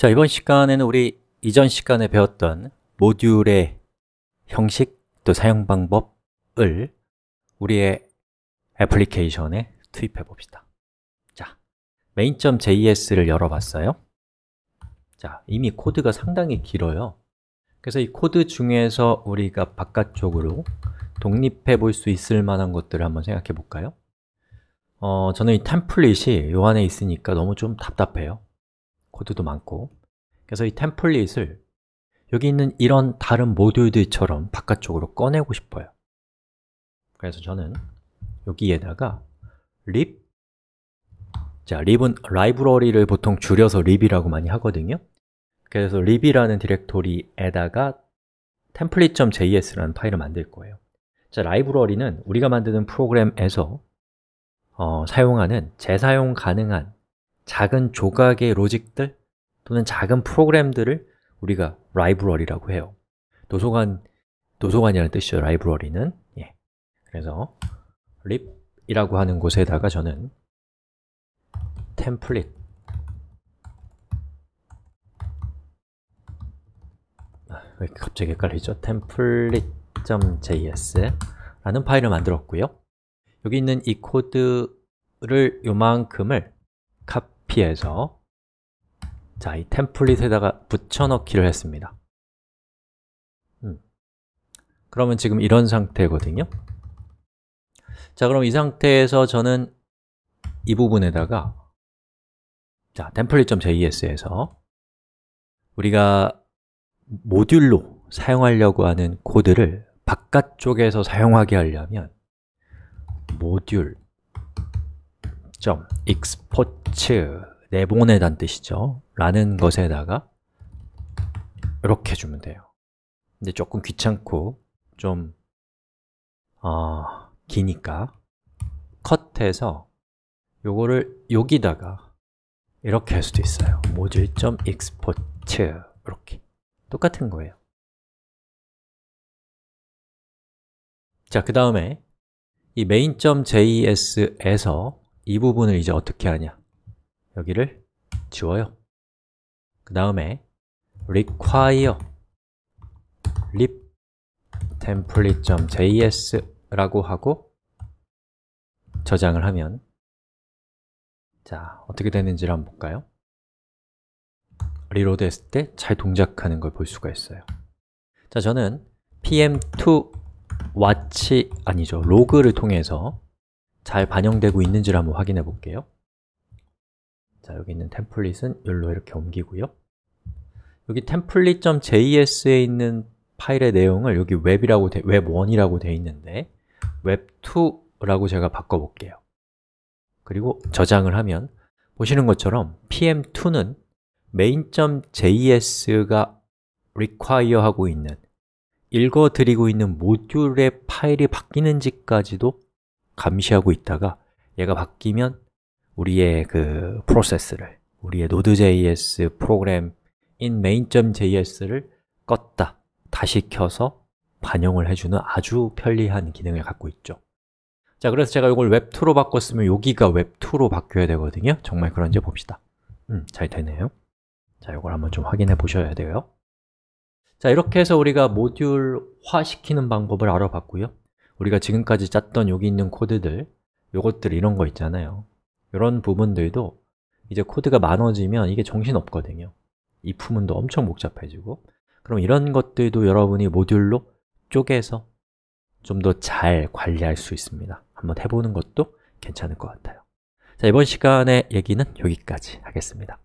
자, 이번 시간에는 우리 이전 시간에 배웠던 모듈의 형식, 또 사용 방법을 우리의 애플리케이션에 투입해 봅시다 자, main.js를 열어봤어요 자, 이미 코드가 상당히 길어요 그래서 이 코드 중에서 우리가 바깥쪽으로 독립해 볼 수 있을 만한 것들을 한번 생각해 볼까요? 어, 저는 이 템플릿이 요 안에 있으니까 너무 좀 답답해요 코드도 많고 그래서 이 템플릿을 여기 있는 이런 다른 모듈들처럼 바깥쪽으로 꺼내고 싶어요 그래서 저는 여기에다가 립 자, 립은 라이브러리를 보통 줄여서 립이라고 많이 하거든요 그래서 립이라는 디렉토리에다가 template.js라는 파일을 만들 거예요 자, 라이브러리는 우리가 만드는 프로그램에서 어, 사용하는 재사용 가능한 작은 조각의 로직들 또는 작은 프로그램들을 우리가 라이브러리라고 해요 도서관, 도서관이라는 뜻이죠, 라이브러리는 예. 그래서 립이라고 하는 곳에다가 저는 템플릿 아, 왜 갑자기 헷갈리죠? 템플릿 j s 라는 파일을 만들었고요 여기 있는 이 코드를 요만큼을 카피해서 자, 이 템플릿에다가 붙여넣기를 했습니다 음. 그러면 지금 이런 상태거든요 자, 그럼 이 상태에서 저는 이 부분에다가 자, t e m j s 에서 우리가 모듈로 사용하려고 하는 코드를 바깥쪽에서 사용하게 하려면 모듈 export 내보내단 뜻이죠 라는 것에다가 이렇게 해 주면 돼요 근데 조금 귀찮고 좀 어, 기니까 컷해서 요거를 여기다가 이렇게 할 수도 있어요 m o d 모듈.export 이렇게 똑같은 거예요 자, 그 다음에 이 main.js에서 이 부분을 이제 어떻게 하냐 여기를 지워요 그 다음에 require lib template.js라고 하고 저장을 하면 자, 어떻게 되는지를 한번 볼까요? 리로드 했을 때 잘 동작하는 걸 볼 수가 있어요 자, 저는 pm2 watch, 아니죠, 로그를 통해서 잘 반영되고 있는지를 한번 확인해 볼게요 자, 여기 있는 템플릿은 여기로 이렇게 옮기고요 여기 template.js에 있는 파일의 내용을 여기 웹이라고 돼, 웹1이라고 돼 있는데 웹2라고 제가 바꿔볼게요 그리고 저장을 하면 보시는 것처럼 pm2는 main.js가 require 하고 있는 읽어드리고 있는 모듈의 파일이 바뀌는지까지도 감시하고 있다가 얘가 바뀌면 우리의 그 프로세스를 우리의 Node.js 프로그램인 main.js를 껐다 다시 켜서 반영을 해주는 아주 편리한 기능을 갖고 있죠 자, 그래서 제가 이걸 웹2로 바꿨으면 여기가 웹2로 바뀌어야 되거든요 정말 그런지 봅시다 음, 잘 되네요 자, 이걸 한번 좀 확인해 보셔야 돼요 자, 이렇게 해서 우리가 모듈화 시키는 방법을 알아봤고요 우리가 지금까지 짰던 여기 있는 코드들 요것들 이런 거 있잖아요 이런 부분들도 이제 코드가 많아지면 이게 정신없거든요 이 부분도 엄청 복잡해지고 그럼 이런 것들도 여러분이 모듈로 쪼개서 좀 더 잘 관리할 수 있습니다 한번 해보는 것도 괜찮을 것 같아요 자, 이번 시간의 얘기는 여기까지 하겠습니다